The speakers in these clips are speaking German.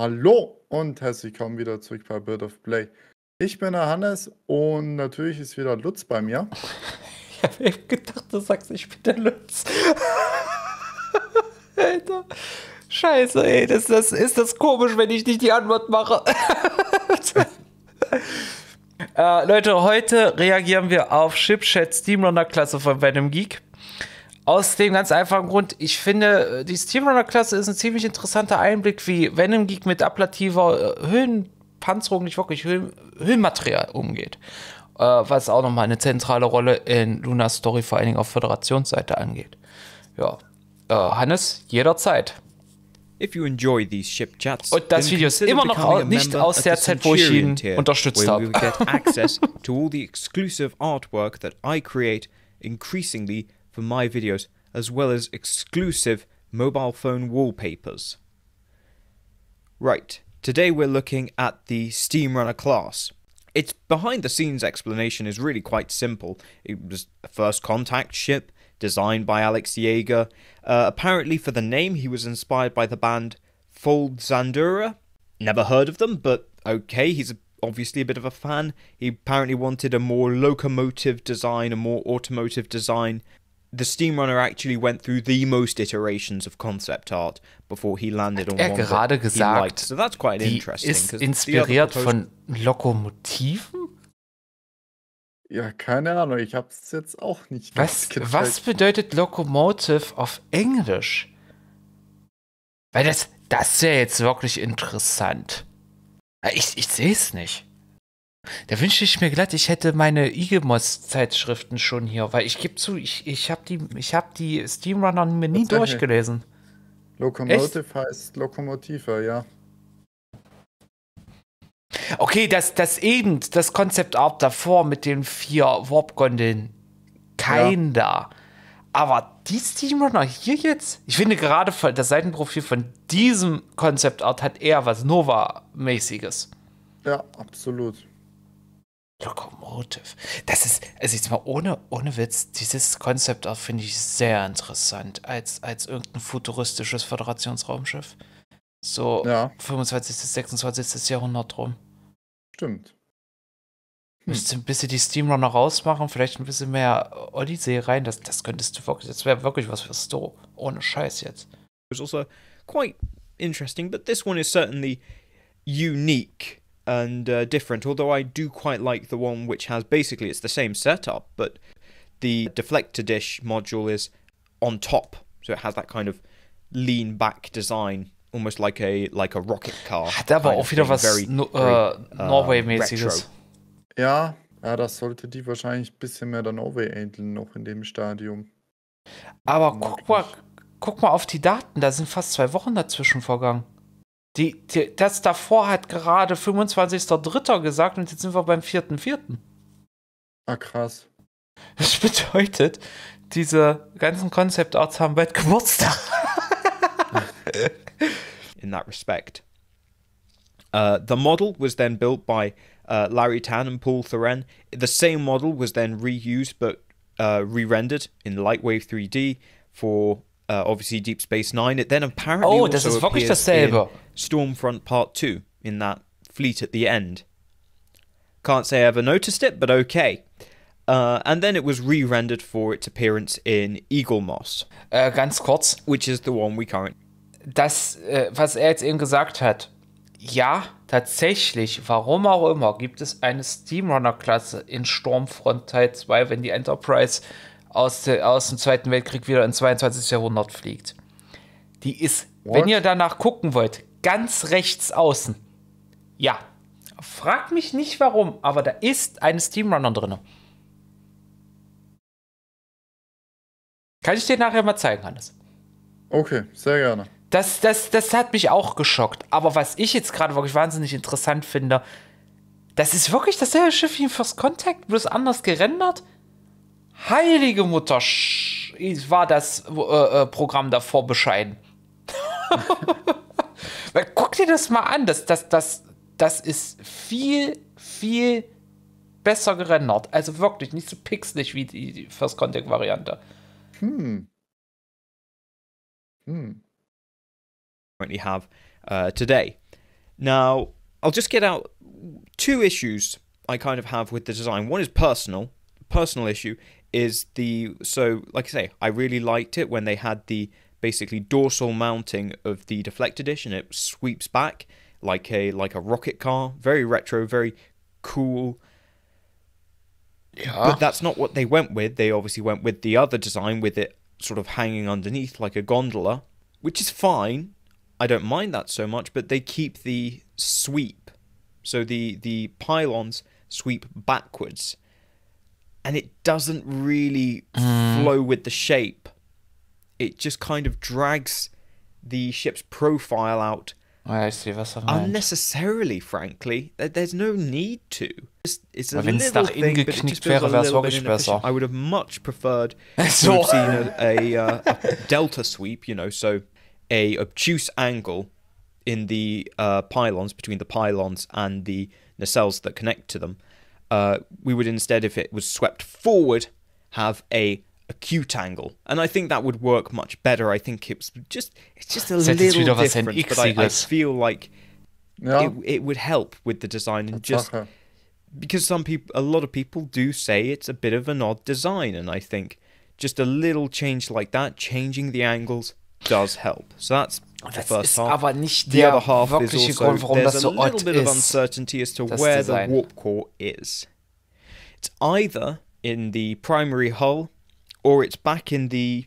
Hallo und herzlich willkommen wieder zurück bei Bird of Play. Ich bin der Hannes und natürlich ist wieder Lutz bei mir. ich habe eben gedacht, du sagst, ich bin der Lutz. Alter. Scheiße, ey, das, das, ist das komisch, wenn ich nicht die Antwort mache. äh, Leute, heute reagieren wir auf Shipchat Steamrunner Klasse von Venom Geek. Aus dem ganz einfachen Grund, ich finde, äh, die Steamrunner-Klasse ist ein ziemlich interessanter Einblick, wie Venom Geek mit ablativer äh, Höhenpanzerung, nicht wirklich Höhen, Höhenmaterial umgeht. Äh, was auch nochmal eine zentrale Rolle in Lunas Story, vor allen Dingen auf Föderationsseite angeht. Ja. Äh, Hannes, jederzeit. If you enjoy these ship chats, und das Video ist immer noch au nicht aus der Zeit, wo ich ihn unterstützt habe. access to all the exclusive artwork that I create, increasingly for my videos, as well as exclusive mobile phone wallpapers. Right, today we're looking at the Steam Runner class. Its behind the scenes explanation is really quite simple. It was a first contact ship designed by Alex Yeager. Uh, apparently, for the name, he was inspired by the band Fold Zandura. Never heard of them, but okay, he's obviously a bit of a fan. He apparently wanted a more locomotive design, a more automotive design, the Steamrunner actually went through the most iterations of concept art before he landed Hat on er one gerade that gesagt, he liked. So that's quite interesting. Ist inspiriert von Lokomotiven? Ja, keine Ahnung, ich hab's jetzt auch nicht Was, was bedeutet Locomotive auf Englisch? Weil das, das ist ja jetzt wirklich interessant. Ich, ich sehe es nicht. Da wünschte ich mir glatt, ich hätte meine Igemos-Zeitschriften schon hier, weil ich gebe zu, ich, ich habe die, hab die Steamrunner mir nie durchgelesen. Locomotive Echt? heißt Lokomotive, ja. Okay, das, das eben, das Konzeptart davor mit den vier Warp-Gondeln, kein da. Aber die Steamrunner hier jetzt, ich finde gerade das Seitenprofil von diesem Konzeptart hat eher was Nova-mäßiges. Ja, absolut. Locomotive. Das ist, also jetzt mal ohne, ohne Witz, dieses Konzept finde ich sehr interessant als, als irgendein futuristisches Föderationsraumschiff. So ja. 25. 26. Jahrhundert rum. Stimmt. Hm. Müsste ein bisschen die Steamrunner rausmachen, vielleicht ein bisschen mehr Odyssee rein. Das, das könntest du wirklich, das wäre wirklich was für Sto. Ohne Scheiß jetzt. It's also quite interesting, but this one is certainly unique and uh, different. Although I do quite like the one which has basically it's the same setup, but the deflector dish module is on top, so it has that kind of lean back design, almost like a like a rocket car. Hat aber auch wieder was very, no, äh, uh, Norway-mäßiges. Ja, ja, das sollte die wahrscheinlich ein bisschen mehr der Norway ähneln noch in dem Stadium. Aber guck mal, guck mal auf die Daten, da sind fast zwei Wochen dazwischen vergangen. Die, die, das davor hat gerade 25.03. gesagt und jetzt sind wir beim 4.04. Ah, krass. Das bedeutet, diese ganzen Concept Arts haben bald Geburtstag. In that respect. Uh, the model was then built by uh, Larry Tan and Paul Thoren. The same model was then reused but uh, re rendered in Lightwave 3D for uh, obviously Deep Space Nine. It then apparently oh, also appears in Stormfront Part Two in that fleet at the end. Can't say I ever noticed it, but okay. Uh, and then it was re-rendered for its appearance in Eagle Moss. Äh, ganz kurz. Which is the one we currently. Das, äh, was er jetzt eben gesagt hat. Ja, tatsächlich, warum auch immer, gibt es eine Steamrunner-Klasse in Stormfront Teil 2, wenn die Enterprise aus, der, aus dem Zweiten Weltkrieg wieder ins 22. Jahrhundert fliegt. Die ist, What? wenn ihr danach gucken wollt, ganz rechts außen. Ja. Frag mich nicht warum, aber da ist eine Steamrunner drin. Kann ich dir nachher mal zeigen, Hannes? Okay, sehr gerne. Das, das, das hat mich auch geschockt. Aber was ich jetzt gerade wirklich wahnsinnig interessant finde, das ist wirklich dasselbe Schiff wie in First Contact, bloß anders gerendert. Heilige Mutter, war das äh, äh, Programm davor bescheiden. Guck dir das mal an, das, das, das, das ist viel, viel besser gerendert. Also wirklich nicht so pixelig wie die, First Contact-Variante. Hm. Hm. Currently have uh, today. Now, I'll just get out two issues I kind of have with the design. One is personal, personal issue is the so like I say, I really liked it when they had the basically dorsal mounting of the deflector dish and it sweeps back like a like a rocket car. Very retro, very cool. Yeah. But that's not what they went with. They obviously went with the other design with it sort of hanging underneath like a gondola, which is fine. I don't mind that so much, but they keep the sweep. So the the pylons sweep backwards and it doesn't really mm. flow with the shape. It just kind of drags the ship's profile out. Oh, I see Unnecessarily, frankly, there's no need to. It's, it's a Weil little thing, but it just wäre, a little bit I would have much preferred to have seen a, a, uh, a delta sweep, you know, so a obtuse angle in the uh, pylons between the pylons and the nacelles that connect to them uh, we would instead, if it was swept forward, have a acute angle, and I think that would work much better. I think it's just it's just a little different, but I, I feel like yeah. it, it, would help with the design and just okay. because some people, a lot of people do say it's a bit of an odd design, and I think just a little change like that, changing the angles, does help. So that's the first half. the other half is also Grund, there's a little bit of uncertainty as to where the warp core is. It's either in the primary hull, or it's back in the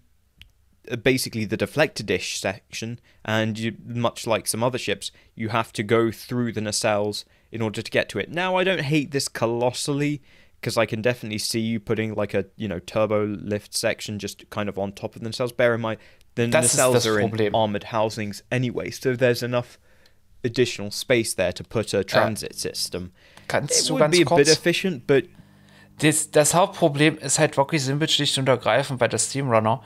uh, basically the deflector dish section. And you, much like some other ships, you have to go through the nacelles in order to get to it. Now, I don't hate this colossally because I can definitely see you putting like a you know turbo lift section just kind of on top of themselves. Bear in mind Then That's the cells are problem. in armored housings anyway, so there's enough additional space there to put a uh, transit ja. system. Kannst It du ganz be kurz? Efficient, but das, das, Hauptproblem ist halt Rocky Simple schlicht und ergreifend bei der Steamrunner.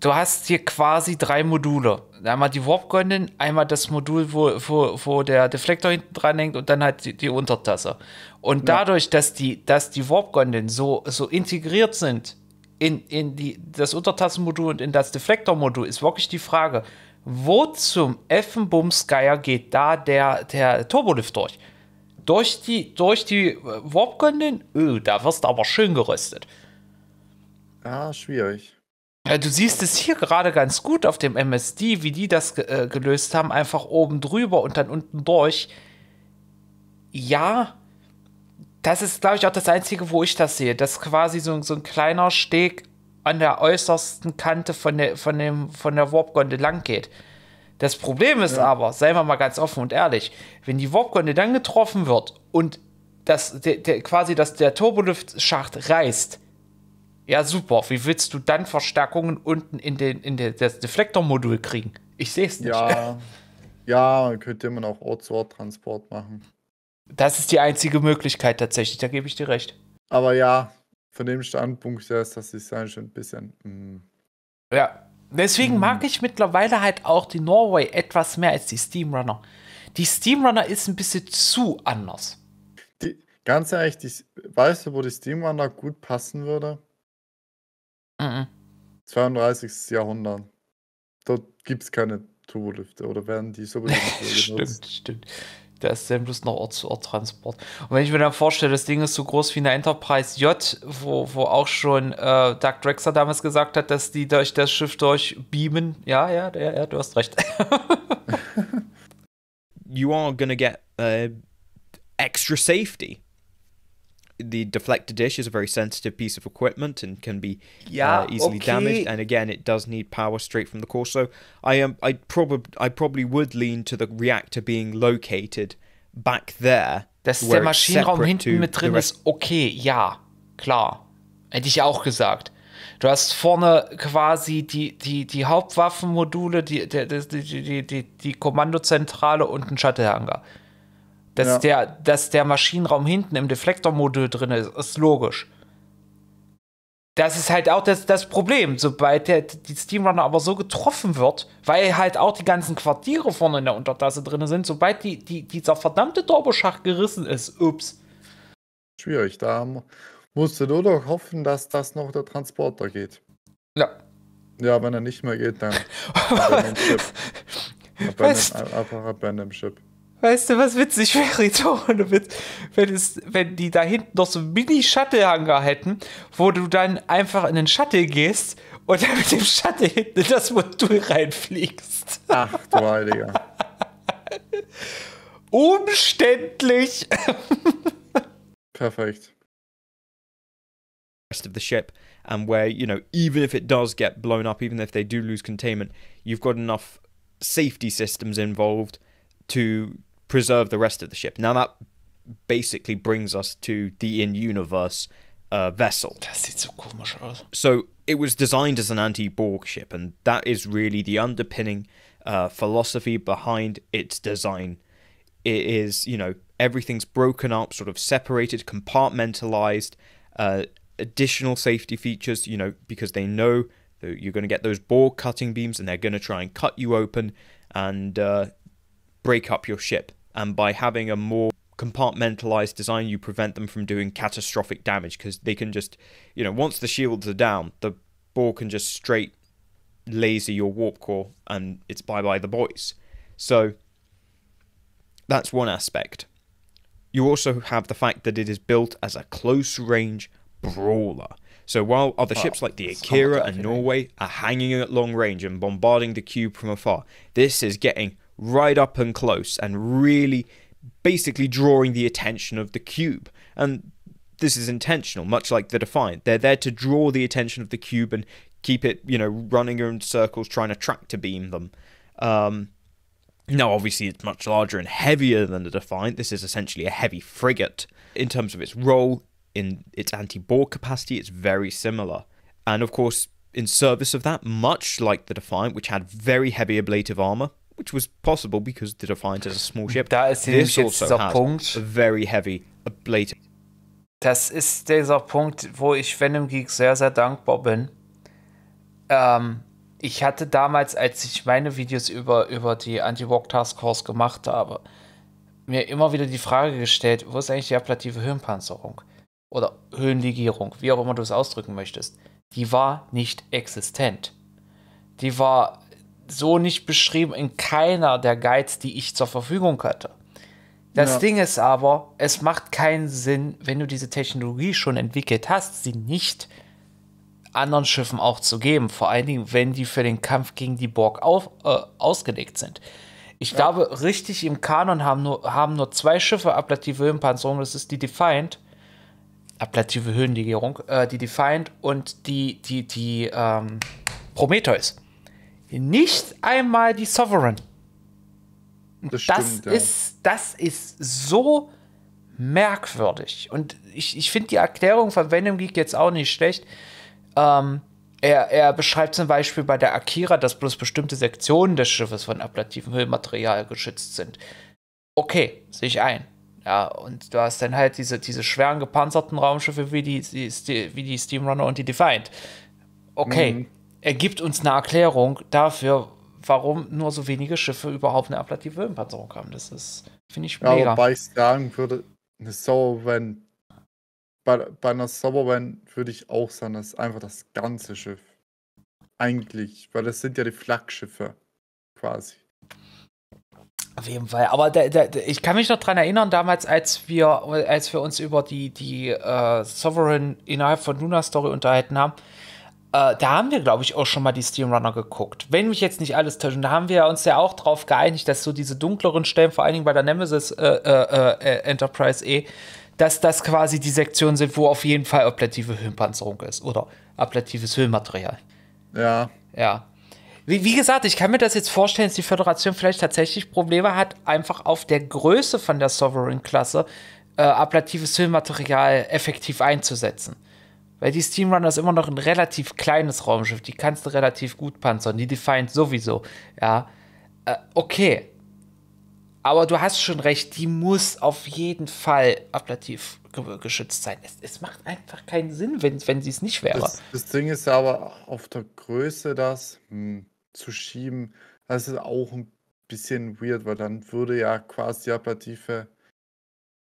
Du hast hier quasi drei Module. Einmal die Warp Gondel, einmal das Modul, wo, wo, wo der Deflektor hinten dran hängt und dann halt die, die Untertasse. Und ja. dadurch, dass die, dass die Warp Gondeln so, so integriert sind in, in die, das Untertassenmodul und in das Deflektormodul ist wirklich die Frage, wo zum Effenbumsgeier geht da der, der Turbolift durch? Durch die, durch die äh, Warpgondin? Oh, äh, da wirst du aber schön geröstet. Ah, schwierig. Ja, du siehst es hier gerade ganz gut auf dem MSD, wie die das äh, gelöst haben. Einfach oben drüber und dann unten durch. Ja, das ist, glaube ich, auch das Einzige, wo ich das sehe, dass quasi so, so ein kleiner Steg an der äußersten Kante von der, von dem, von der Warp-Gondel lang geht. Das Problem ist ja. aber, seien wir mal ganz offen und ehrlich, wenn die Warp-Gondel dann getroffen wird und das, der, der, quasi dass der Turbolift-Schacht reißt, ja super, wie willst du dann Verstärkungen unten in, den, in den, das Deflektormodul kriegen? Ich sehe es nicht. Ja. ja, man könnte immer noch Ort-zu-Ort-Transport machen. Das ist die einzige Möglichkeit tatsächlich, da gebe ich dir recht. Aber ja, von dem Standpunkt her ist das Design schon ein bisschen. Mm. Ja, deswegen mm. mag ich mittlerweile halt auch die Norway etwas mehr als die Steamrunner. Die Steamrunner ist ein bisschen zu anders. Die, ganz ehrlich, die, weißt du, wo die Steamrunner gut passen würde? Mm, -mm. 32. Jahrhundert. Dort gibt es keine Turbolüfte oder werden die so benutzt? stimmt, stimmt. Der ist dann bloß noch Ort-zu-Ort-Transport. Und wenn ich mir dann vorstelle, das Ding ist so groß wie eine Enterprise J, wo, wo auch schon äh, Doug Drexler damals gesagt hat, dass die durch das Schiff durchbeamen. Ja, ja, ja, ja, du hast recht. you are gonna get uh, extra safety the deflector dish is a very sensitive piece of equipment and can be uh, yeah, uh, easily okay. damaged. And again, it does need power straight from the core. So I am I probably I probably would lean to the reactor being located back there. Dass der Maschinenraum hinten mit drin ist, okay, ja, klar. Hätte ich auch gesagt. Du hast vorne quasi die, die, die Hauptwaffenmodule, die, die, die, die, die Kommandozentrale und einen Shuttlehanger. hangar dass, ja. der, dass der Maschinenraum hinten im Deflektormodul drin ist, ist logisch. Das ist halt auch das, das Problem. Sobald der, die Steamrunner aber so getroffen wird, weil halt auch die ganzen Quartiere vorne in der Untertasse drin sind, sobald die, die, dieser verdammte Turboschacht gerissen ist, ups. Schwierig, da musst du nur noch hoffen, dass das noch der Transporter geht. Ja. Ja, wenn er nicht mehr geht, dann. Weißt, einfach ab Chip. Weißt du, was witzig wäre, wenn, es, wenn die da hinten noch so einen Mini-Shuttle-Hangar hätten, wo du dann einfach in den Shuttle gehst und dann mit dem Shuttle hinten in das Modul reinfliegst. Ach du Heiliger. Umständlich. Perfekt. Rest of the ship, and where, you know, even if it does get blown up, even if they do lose containment, you've got enough safety systems involved to preserve the rest of the ship. Now that basically brings us to the in-universe uh, vessel. So it was designed as an anti-Borg ship, and that is really the underpinning uh, philosophy behind its design. It is, you know, everything's broken up, sort of separated, compartmentalized. Uh, additional safety features, you know, because they know that you're going to get those Borg cutting beams, and they're going to try and cut you open, and uh, break up your ship. And by having a more compartmentalized design, you prevent them from doing catastrophic damage because they can just, you know, once the shields are down, the ball can just straight laser your warp core and it's bye bye the boys. So that's one aspect. You also have the fact that it is built as a close range brawler. So while other oh, ships like the Akira and Norway are hanging at long range and bombarding the cube from afar, this is getting right up and close and really basically drawing the attention of the cube. And this is intentional, much like the Defiant. They're there to draw the attention of the cube and keep it, you know, running in circles, trying to track to beam them. Um, now, obviously, it's much larger and heavier than the Defiant. This is essentially a heavy frigate. In terms of its role, in its anti bore capacity, it's very similar. And of course, in service of that, much like the Defiant, which had very heavy ablative armor, which was possible because they're defined as a small ship. Da ist nämlich jetzt also dieser Punkt. very heavy ablated. Das ist dieser Punkt, wo ich Venom Geek sehr, sehr dankbar bin. Ähm, ich hatte damals, als ich meine Videos über, über die Anti-Walk Task Force gemacht habe, mir immer wieder die Frage gestellt, wo ist eigentlich die ablative Höhenpanzerung? Oder Höhenlegierung, wie auch immer du es ausdrücken möchtest. Die war nicht existent. Die war so nicht beschrieben in keiner der Guides, die ich zur Verfügung hatte. Das ja. Ding ist aber, es macht keinen Sinn, wenn du diese Technologie schon entwickelt hast, sie nicht anderen Schiffen auch zu geben. Vor allen Dingen, wenn die für den Kampf gegen die Borg auf, äh, ausgelegt sind. Ich ja. glaube, richtig im Kanon haben nur, haben nur zwei Schiffe ablative Höhenpanzerung. Das ist die Defiant, ablative Höhenlegierung, äh, die Defiant und die, die, die ähm, Prometheus. Nicht einmal die Sovereign. Das, das stimmt, ist, das ist so merkwürdig. Und ich, ich finde die Erklärung von Venom Geek jetzt auch nicht schlecht. Ähm, er, er, beschreibt zum Beispiel bei der Akira, dass bloß bestimmte Sektionen des Schiffes von ablativem Hüllmaterial geschützt sind. Okay, sehe ich ein. Ja, und du hast dann halt diese, diese schweren gepanzerten Raumschiffe wie die, die, wie die Steamrunner und die Defiant. Okay, mhm ergibt uns eine Erklärung dafür, warum nur so wenige Schiffe überhaupt eine ablative Höhenpanzerung haben. Das ist, finde ich, mega. Ja, wobei ich sagen würde, eine Sauerwand, bei, bei einer Sauerwand würde ich auch sagen, das ist einfach das ganze Schiff. Eigentlich, weil das sind ja die Flaggschiffe quasi. Auf jeden Fall. Aber da, da, ich kann mich noch daran erinnern, damals, als wir, als wir uns über die, die äh, Sovereign innerhalb von Luna Story unterhalten haben, äh, da haben wir, glaube ich, auch schon mal die Steam Runner geguckt. Wenn mich jetzt nicht alles täuscht. Und da haben wir uns ja auch darauf geeinigt, dass so diese dunkleren Stellen, vor allen Dingen bei der Nemesis äh, äh, äh Enterprise E, dass das quasi die Sektionen sind, wo auf jeden Fall ablative Höhenpanzerung ist oder ablatives Höhenmaterial. Ja. Ja. Wie, wie, gesagt, ich kann mir das jetzt vorstellen, dass die Föderation vielleicht tatsächlich Probleme hat, einfach auf der Größe von der Sovereign-Klasse äh, ablatives Höhenmaterial effektiv einzusetzen. Weil die Steam Runner ist immer noch ein relativ kleines Raumschiff. Die kannst du relativ gut panzern. Die Defiant sowieso. Ja. Äh, okay. Aber du hast schon recht, die muss auf jeden Fall ablativ geschützt sein. Es, es macht einfach keinen Sinn, wenn, wenn sie es nicht wäre. Das, das, Ding ist ja aber auf der Größe, das mh, hm, zu schieben, das ist auch ein bisschen weird, weil dann würde ja quasi die Ablative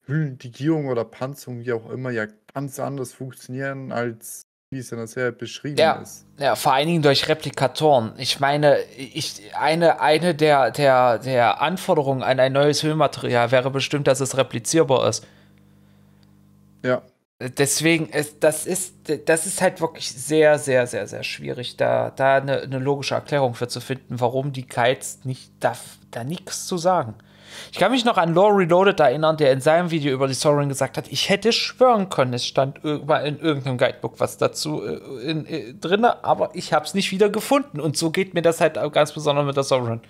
Hüllendigierung oder Panzerung, wie auch immer, ja ganz anders funktionieren, als wie es in der Serie beschrieben ja, ist. Ja, vor allen Dingen durch Replikatoren. Ich meine, ich, eine, eine der, der, der Anforderungen an ein neues Hüllmaterial wäre bestimmt, dass es replizierbar ist. Ja. Deswegen, das ist, das ist halt wirklich sehr, sehr, sehr, sehr schwierig, da, da eine, eine logische Erklärung für zu finden, warum die Kites nicht da, da nichts zu sagen. Ich kann mich noch an Law Reloaded erinnern, der in seinem Video über die Sorin gesagt hat, ich hätte schwören können, es stand irgendwann in irgendeinem Guidebook was dazu äh, äh drin, aber ich habe es nicht wieder gefunden. Und so geht mir das halt ganz besonders mit der Sovereign.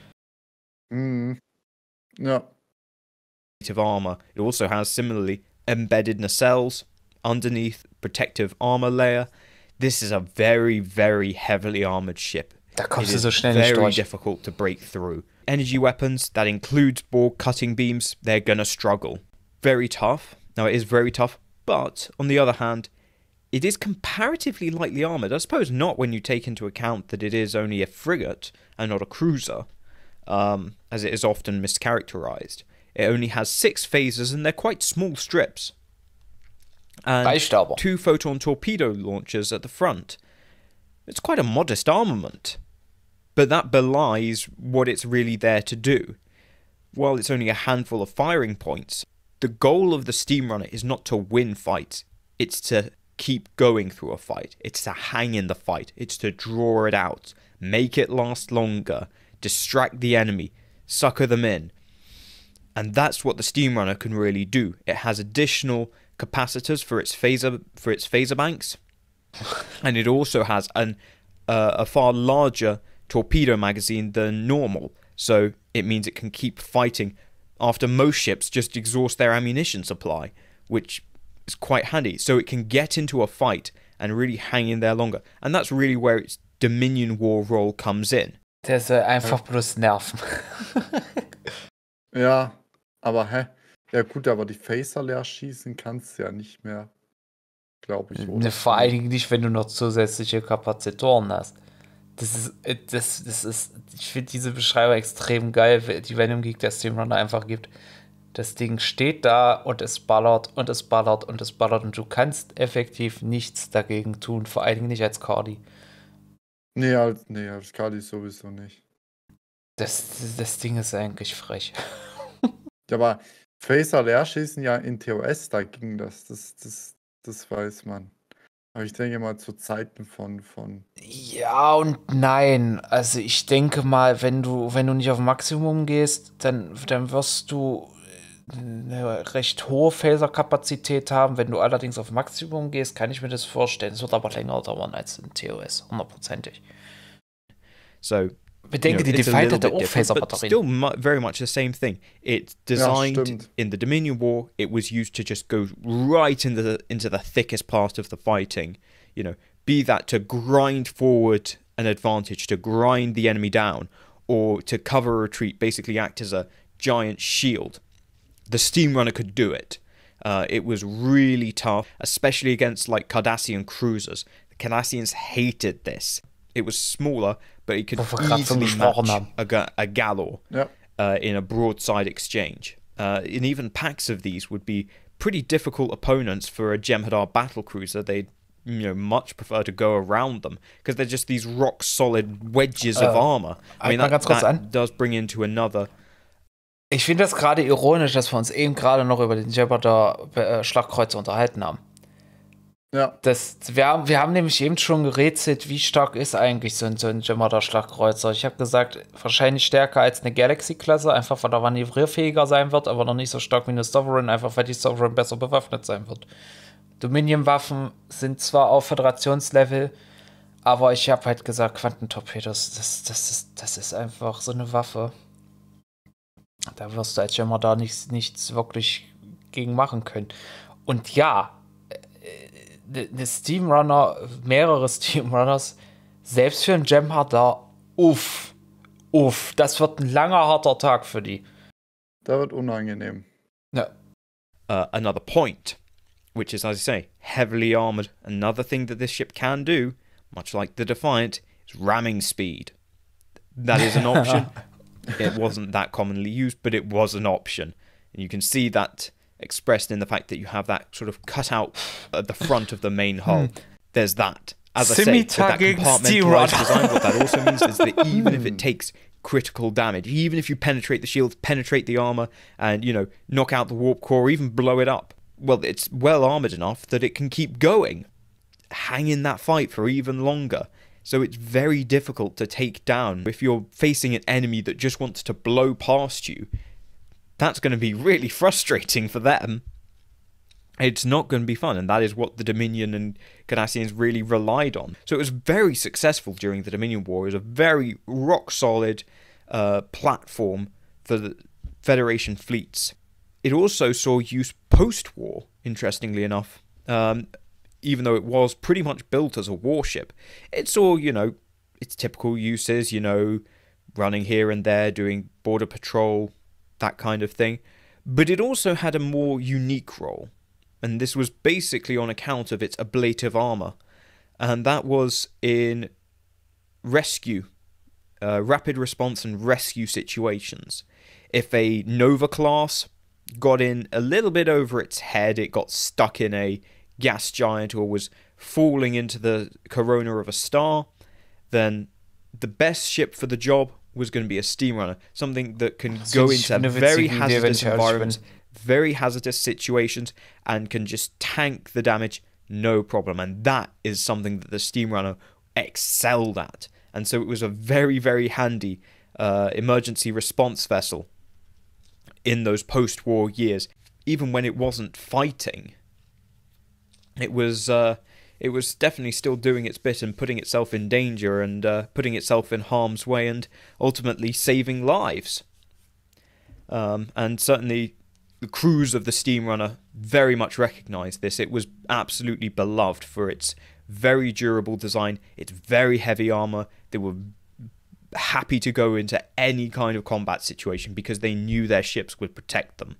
Mm. Ja. Of armor. It also has similarly embedded nacelles underneath protective armor layer. This is a very, very heavily armored ship. Da kommst du so schnell nicht durch. difficult to break through. energy weapons that includes ball cutting beams, they're going to struggle. Very tough. Now, it is very tough, but on the other hand, it is comparatively lightly armoured. I suppose not when you take into account that it is only a frigate and not a cruiser, um, as it is often mischaracterized. It only has six phases and they're quite small strips. And two photon torpedo launchers at the front. It's quite a modest armament but that belies what it's really there to do. While it's only a handful of firing points, the goal of the steam runner is not to win fights, it's to keep going through a fight, it's to hang in the fight, it's to draw it out, make it last longer, distract the enemy, sucker them in. And that's what the steam runner can really do. It has additional capacitors for its phaser for its phaser banks, and it also has an uh, a far larger torpedo magazine than normal, so it means it can keep fighting after most ships just exhaust their ammunition supply, which is quite handy. So it can get into a fight and really hang in there longer. And that's really where its Dominion War role comes in. Der soll einfach bloß nerven. ja, aber hä? Ja gut, aber die Phaser leer schießen kannst du ja nicht mehr, glaube ich. Oder? Vor allen Dingen nicht, wenn du noch zusätzliche Kapazitoren hast. Das ist, äh, das, das ist, ich finde diese Beschreibung extrem geil, die Venom Geek der Runner einfach gibt. Das Ding steht da und es ballert und es ballert und es ballert und du kannst effektiv nichts dagegen tun, vor allen Dingen nicht als Cardi. Nee, als, nee, als Cardi sowieso nicht. Das, das, das Ding ist eigentlich frech. ja, aber Phaser leer schießen ja in TOS, da ging das. Das, das, das weiß man. Aber ich denke mal zu Zeiten von, von. Ja und nein. Also ich denke mal, wenn du, wenn du nicht auf Maximum gehst, dann, dann wirst du äh, eine recht hohe Phaserkapazität haben. Wenn du allerdings auf Maximum gehst, kann ich mir das vorstellen. Es wird aber länger dauern als in TOS, hundertprozentig. So But die defeat that they're phaser batteries. Still very much the same thing. It's designed ja, in the Dominion War. It was used to just go right into the into the thickest part of the fighting. You know, be that to grind forward an advantage, to grind the enemy down, or to cover a retreat. Basically, act as a giant shield. The steam runner could do it. Uh, it was really tough, especially against like Cardassian cruisers. The Cardassians hated this. It was smaller, but it could oh, easily match a, a Galor yep. uh, in a broadside exchange. Uh, and even packs of these would be pretty difficult opponents for a Jem'Hadar battlecruiser. They'd you know much prefer to go around them because they're just these rock solid wedges of uh, armor. I mean, that, that does bring into another. Ich finde das gerade ironisch, dass wir uns eben gerade noch über den Jebedar-Schlagkreuzer äh, unterhalten haben. Ja. Das, wir, haben, wir haben nämlich eben schon gerätselt, wie stark ist eigentlich so ein, so ein Schlagkreuzer. Ich habe gesagt, wahrscheinlich stärker als eine Galaxy-Klasse, einfach weil er manövrierfähiger sein wird, aber noch nicht so stark wie eine Sovereign, einfach weil die Sovereign besser bewaffnet sein wird. Dominion-Waffen sind zwar auf Föderationslevel, aber ich habe halt gesagt, Quantentorpedos, das, das, ist, das ist einfach so eine Waffe. Da wirst du als Jammer nichts, nichts wirklich gegen machen können. Und ja, eine Steam Runner, mehrere Steam Runners, selbst für einen Jam harter, uff, uff, das wird ein langer, harter Tag für die. Da wird unangenehm. Ja. Uh, another point, which is, as I say, heavily armored. Another thing that this ship can do, much like the Defiant, is ramming speed. That is an option. it wasn't that commonly used, but it was an option. And you can see that expressed in the fact that you have that sort of out at the front of the main hmm. hull. There's that. As I say, that compartmentalized design, what that also means is that even if it hmm. takes critical damage, even if you penetrate the shields, penetrate the armor, and you know knock out the warp core, even blow it up, well, it's well armored enough that it can keep going, hang in that fight for even longer. So it's very difficult to take down if you're facing an enemy that just wants to blow past you that's going to be really frustrating for them. It's not going to be fun, and that is what the Dominion and Cardassians really relied on. So it was very successful during the Dominion War. It was a very rock solid uh, platform for the Federation fleets. It also saw use post war, interestingly enough. Um, even though it was pretty much built as a warship, it saw, you know, its typical uses, you know, running here and there, doing border patrol, that kind of thing. But it also had a more unique role, and this was basically on account of its ablative armour, and that was in rescue, uh, rapid response and rescue situations. If a Nova class got in a little bit over its head, it got stuck in a gas giant or was falling into the corona of a star, then the best ship for the job was going to be a steam runner, something that can go into very hazardous environments, very hazardous situations, and can just tank the damage no problem. And that is something that the steam runner excelled at. And so it was a very, very handy uh, emergency response vessel in those post war years, even when it wasn't fighting. It was. Uh, it was definitely still doing its bit and putting itself in danger and uh, putting itself in harm's way and ultimately saving lives. Um, and certainly the crews of the steam runner very much recognized this. It was absolutely beloved for its very durable design, its very heavy armor. They were happy to go into any kind of combat situation because they knew their ships would protect them.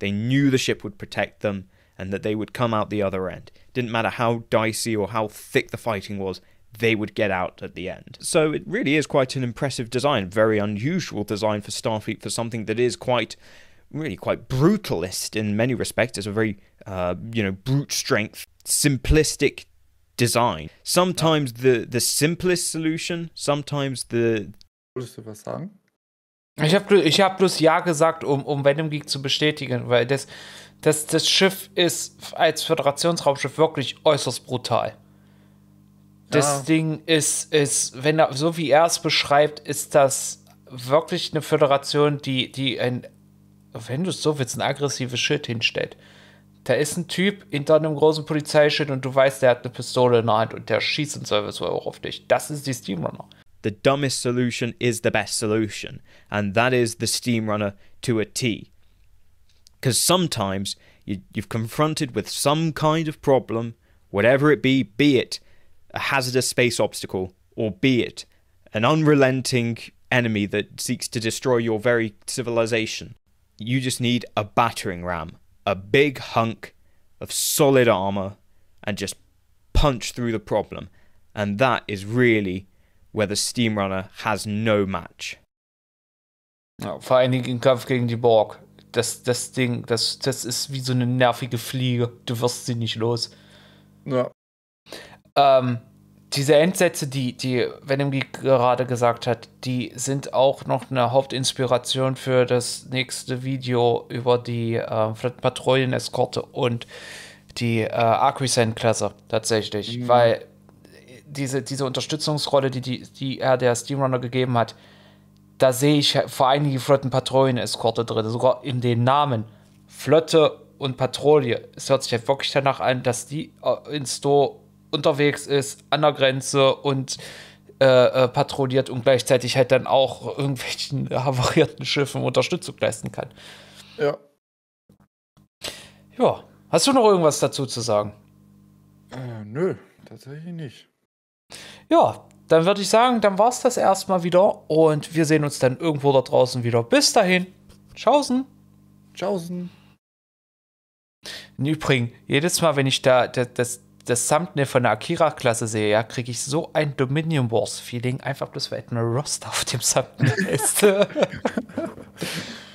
They knew the ship would protect them and that they would come out the other end. Didn't matter how dicey or how thick the fighting was, they would get out at the end. So it really is quite an impressive design, very unusual design for Starfleet for something that is quite really quite brutalist in many respects. It's a very uh, you know brute strength, simplistic design. Sometimes the the simplest solution, sometimes the Ich habe ich hab bloß Ja gesagt, um, um Venom Geek zu bestätigen, weil das, das, das Schiff ist als Föderationsraumschiff wirklich äußerst brutal. Das ja. Ding ist, ist, wenn er, so wie er es beschreibt, ist das wirklich eine Föderation, die, die ein, wenn du es so willst, ein aggressives Schild hinstellt. Da ist ein Typ hinter einem großen Polizeischild und du weißt, der hat eine Pistole in der Hand und der schießt in Service auch auf dich. Das ist die Steamrunner. the dumbest solution is the best solution, and that is the steam runner to a T. Because sometimes you, you've confronted with some kind of problem, whatever it be, be it a hazardous space obstacle, or be it an unrelenting enemy that seeks to destroy your very civilization. You just need a battering ram, a big hunk of solid armor, and just punch through the problem. And that is really where the Steam Runner has no match. Ja, vor allen Dingen im Kampf gegen die Borg. Das, das Ding, das, das ist wie so eine nervige Fliege. Du wirst sie nicht los. Ja. Ähm, diese Endsätze, die, die Venom gerade gesagt hat, die sind auch noch eine Hauptinspiration für das nächste Video über die äh, Patrouillen-Eskorte und die äh, Aquisand-Klasse tatsächlich. Mhm. Weil diese, diese Unterstützungsrolle, die, die, die er der Steamrunner gegeben hat, da sehe ich vor allem die Flotten Flottenpatrouillen-Eskorte drin, sogar in den Namen Flotte und Patrouille. Es hört sich halt wirklich danach an, dass die äh, in Store unterwegs ist, an der Grenze und äh, äh, patrouilliert und gleichzeitig halt dann auch irgendwelchen havarierten Schiffen Unterstützung leisten kann. Ja. Ja. Hast du noch irgendwas dazu zu sagen? Äh, nö, tatsächlich nicht. Ja, dann würde ich sagen, dann war es das erstmal wieder und wir sehen uns dann irgendwo da draußen wieder. Bis dahin. Tschaußen. Tschaußen. Im Übrigen, jedes Mal, wenn ich da das, das Thumbnail von der Akira-Klasse sehe, ja, kriege ich so ein Dominion Wars-Feeling, einfach bloß weil Admiral Rost auf dem Thumbnail ist.